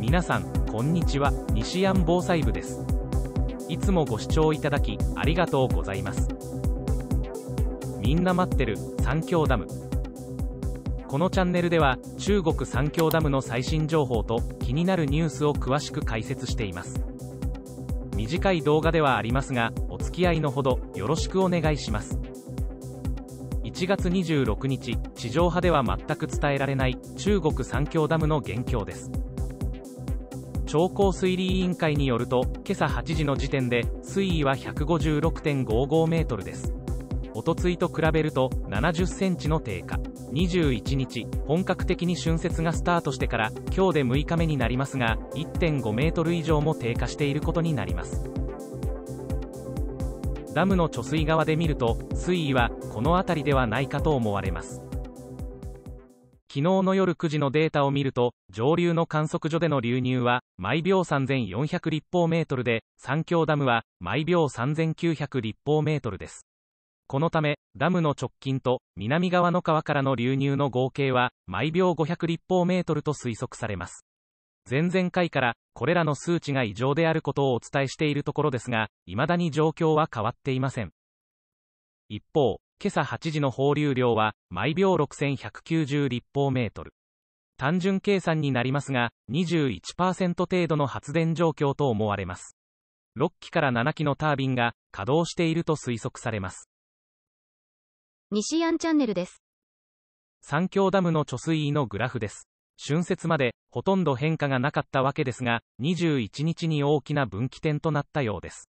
皆さんこんにちは西安防災部ですいつもご視聴いただきありがとうございますみんな待ってる三峡ダムこのチャンネルでは中国三峡ダムの最新情報と気になるニュースを詳しく解説しています短い動画ではありますがお付き合いのほどよろしくお願いします1月26日地上波では全く伝えられない中国三峡ダムの元凶です超高水利委員会によると今朝8時の時点で水位は156.55メートルですおとついと比べると70センチの低下21日本格的に春節がスタートしてから今日で6日目になりますが1.5メートル以上も低下していることになりますダムの貯水側で見ると水位はこの辺りではないかと思われます昨日の夜9時のデータを見ると、上流の観測所での流入は、毎秒3400立方メートルで、三峡ダムは、毎秒3900立方メートルです。このため、ダムの直近と南側の川からの流入の合計は、毎秒500立方メートルと推測されます。前々回から、これらの数値が異常であることをお伝えしているところですが、未だに状況は変わっていません。一方、今朝8時の放流量は毎秒6190立方メートル。単純計算になりますが、21%程度の発電状況と思われます。6機から7機のタービンが稼働していると推測されます。西安チャンネルです。三峡ダムの貯水位のグラフです。春節までほとんど変化がなかったわけですが、21日に大きな分岐点となったようです。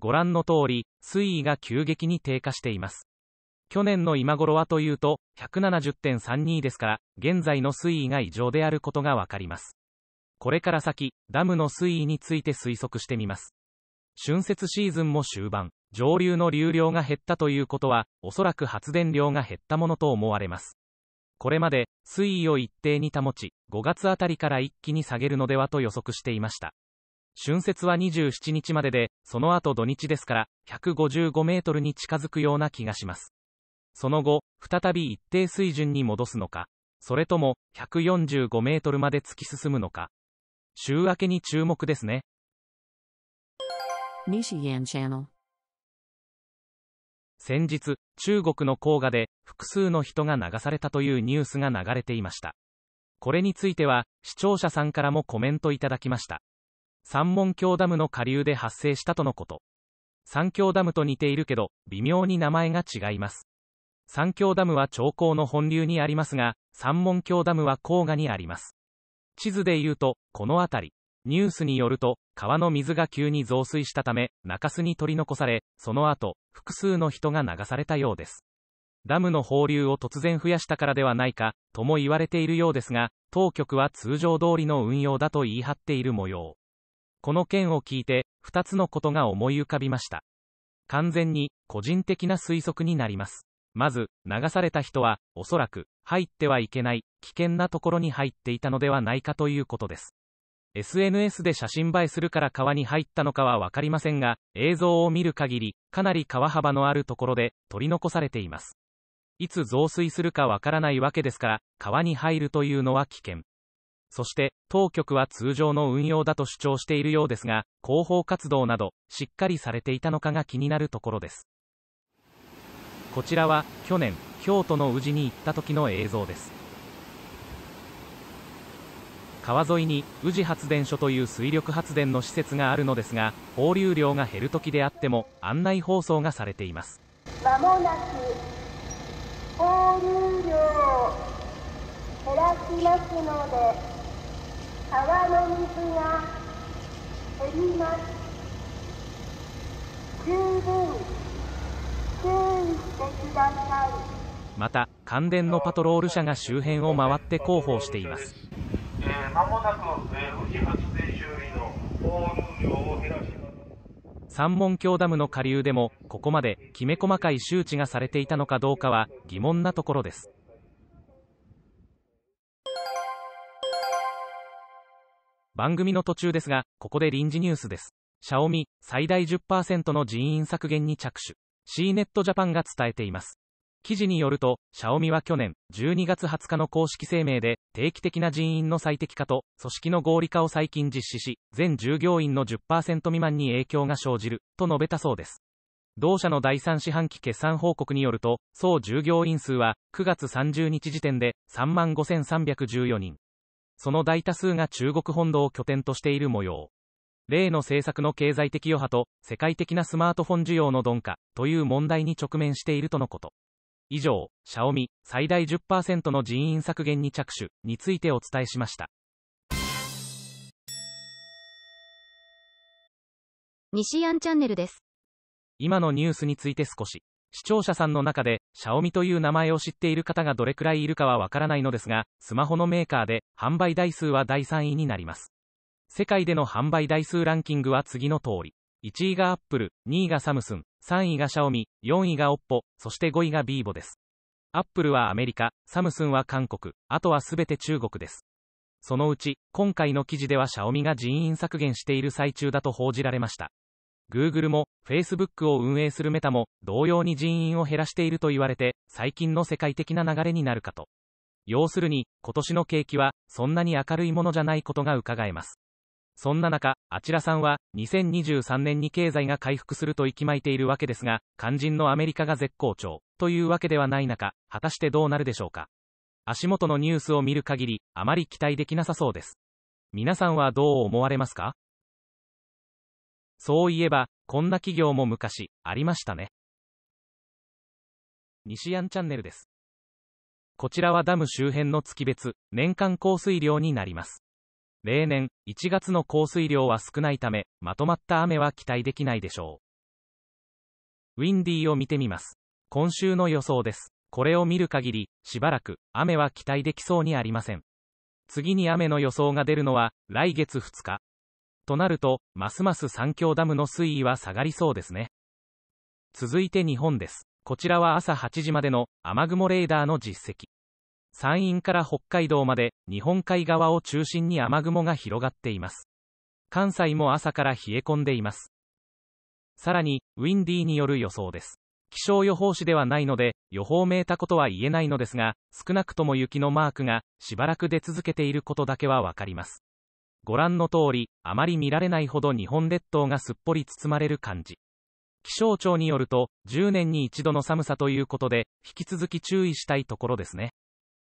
ご覧の通り、水位が急激に低下しています。去年の今頃はというと、170.32ですから、現在の水位が異常であることがわかります。これから先、ダムの水位について推測してみます。春節シーズンも終盤、上流の流量が減ったということは、おそらく発電量が減ったものと思われます。これまで、水位を一定に保ち、5月あたりから一気に下げるのではと予測していました。春節は27日までで、その後土日ですから、155メートルに近づくような気がします。その後、再び一定水準に戻すのか、それとも145メートルまで突き進むのか、週明けに注目ですね。先日、中国の黄河で複数の人が流されたというニュースが流れていました。これについては、視聴者さんからもコメントいただきました。三門橋ダムの下流で発生したとのこと。三橋ダムと似ているけど、微妙に名前が違います。三峡ダムは長江の本流にありますが、三門峡ダムは黄河にあります。地図で言うと、この辺り。ニュースによると、川の水が急に増水したため、中州に取り残され、その後、複数の人が流されたようです。ダムの放流を突然増やしたからではないか、とも言われているようですが、当局は通常通りの運用だと言い張っている模様。この件を聞いて、二つのことが思い浮かびました。完全に、個人的な推測になります。まず、流された人は、おそらく、入ってはいけない、危険なところに入っていたのではないかということです。SNS で写真映えするから川に入ったのかは分かりませんが、映像を見る限り、かなり川幅のあるところで取り残されています。いつ増水するかわからないわけですから、川に入るというのは危険。そして、当局は通常の運用だと主張しているようですが、広報活動など、しっかりされていたのかが気になるところです。こちらは去年京都の宇治に行った時の映像です川沿いに宇治発電所という水力発電の施設があるのですが放流量が減る時であっても案内放送がされていますまもなく放流量を減らしますので川の水が減ります十分また関連のパトロール車が周辺を回って広報しています三門峡ダムの下流でもここまできめ細かい周知がされていたのかどうかは疑問なところです番組の途中ですがここで臨時ニュースです x i a o 最大10%の人員削減に着手 C ネットジャパンが伝えています。記事によると、シャオミは去年12月20日の公式声明で、定期的な人員の最適化と組織の合理化を最近実施し、全従業員の10%未満に影響が生じると述べたそうです。同社の第3四半期決算報告によると、総従業員数は9月30日時点で35,314人。その大多数が中国本土を拠点としている模様。例の政策の経済的余波と、世界的なスマートフォン需要の鈍化、という問題に直面しているとのこと。以上、シャオミ、最大10%の人員削減に着手、についてお伝えしました。西安チャンネルです。今のニュースについて少し、視聴者さんの中で、シャオミという名前を知っている方がどれくらいいるかはわからないのですが、スマホのメーカーで、販売台数は第3位になります。世界での販売台数ランキングは次の通り。1位がアップル、2位がサムスン、3位がシャオミ、4位が oppo、そして5位が vivo です。アップルはアメリカ、サムスンは韓国、あとはすべて中国です。そのうち、今回の記事ではシャオミが人員削減している最中だと報じられました。Google も、Facebook を運営するメタも、同様に人員を減らしていると言われて、最近の世界的な流れになるかと。要するに、今年の景気は、そんなに明るいものじゃないことが伺えます。そんな中、あちらさんは、2023年に経済が回復すると息巻いているわけですが、肝心のアメリカが絶好調、というわけではない中、果たしてどうなるでしょうか。足元のニュースを見る限り、あまり期待できなさそうです。皆さんはどう思われますかそういえば、こんな企業も昔、ありましたね。西安チャンネルです。こちらはダム周辺の月別、年間降水量になります。例年、1月の降水量は少ないため、まとまった雨は期待できないでしょう。ウィンディーを見てみます。今週の予想です。これを見る限り、しばらく、雨は期待できそうにありません。次に雨の予想が出るのは、来月2日。となると、ますます三峡ダムの水位は下がりそうですね。続いて日本です。こちらは朝8時までの雨雲レーダーの実績。山陰から北海道まで日本海側を中心に雨雲が広がっています関西も朝から冷え込んでいますさらにウィンディーによる予想です気象予報士ではないので予報めいたことは言えないのですが少なくとも雪のマークがしばらく出続けていることだけはわかりますご覧の通りあまり見られないほど日本列島がすっぽり包まれる感じ気象庁によると10年に一度の寒さということで引き続き注意したいところですね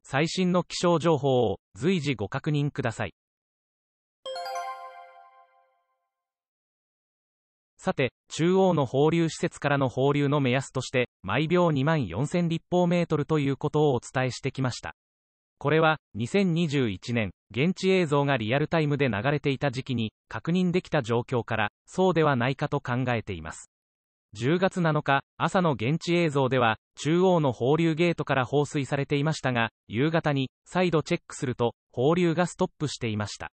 最新の気象情報を随時ご確認ください。さて、中央の放流施設からの放流の目安として、毎秒2万4000立方メートルということをお伝えしてきました。これは、2021年、現地映像がリアルタイムで流れていた時期に、確認できた状況から、そうではないかと考えています。10月7日、朝の現地映像では、中央の放流ゲートから放水されていましたが、夕方に再度チェックすると、放流がストップしていました。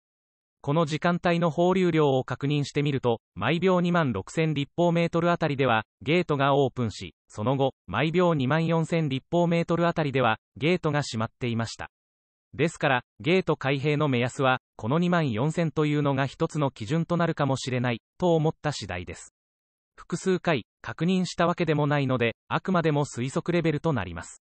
この時間帯の放流量を確認してみると、毎秒2万6000立方メートルあたりでは、ゲートがオープンし、その後、毎秒2万4000立方メートルあたりでは、ゲートが閉まっていました。ですから、ゲート開閉の目安は、この2万4000というのが一つの基準となるかもしれない、と思った次第です。複数回確認したわけでもないので、あくまでも推測レベルとなります。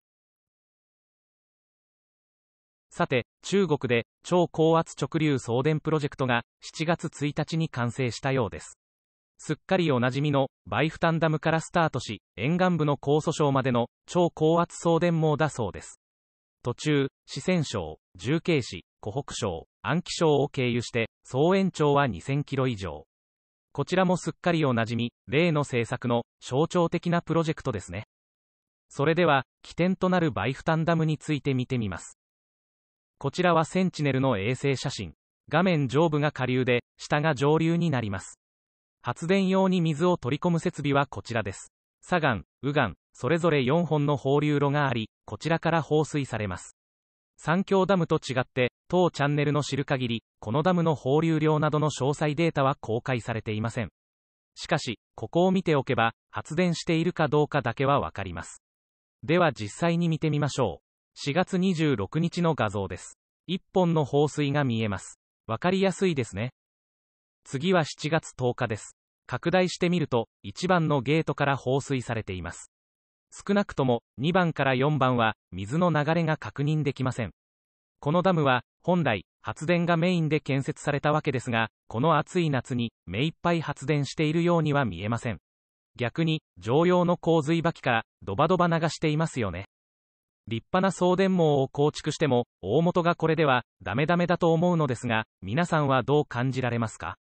さて、中国で超高圧直流送電プロジェクトが7月1日に完成したようです。すっかりおなじみのバイフタンダムからスタートし、沿岸部の高訴訟までの超高圧送電網だそうです。途中、四川省、重慶市、湖北省、安徽省を経由して、総延長は2000キロ以上。こちらもすっかりおなじみ、例の政策の象徴的なプロジェクトですね。それでは、起点となるバイフタンダムについて見てみます。こちらはセンチネルの衛星写真。画面上部が下流で、下が上流になります。発電用に水を取り込む設備はこちらです。左岸、右岸、それぞれ4本の放流路があり、こちらから放水されます。三峡ダムと違って、当チャンネルの知る限り、このダムの放流量などの詳細データは公開されていません。しかし、ここを見ておけば、発電しているかどうかだけはわかります。では実際に見てみましょう。4月26日の画像です。1本の放水が見えます。わかりやすいですね。次は7月10日です。拡大してみると、1番のゲートから放水されています。少なくとも2番から4番は水の流れが確認できません。このダムは本来発電がメインで建設されたわけですが、この暑い夏に目いっぱい発電しているようには見えません。逆に常用の洪水ばきからドバドバ流していますよね。立派な送電網を構築しても大元がこれではダメダメだと思うのですが、皆さんはどう感じられますか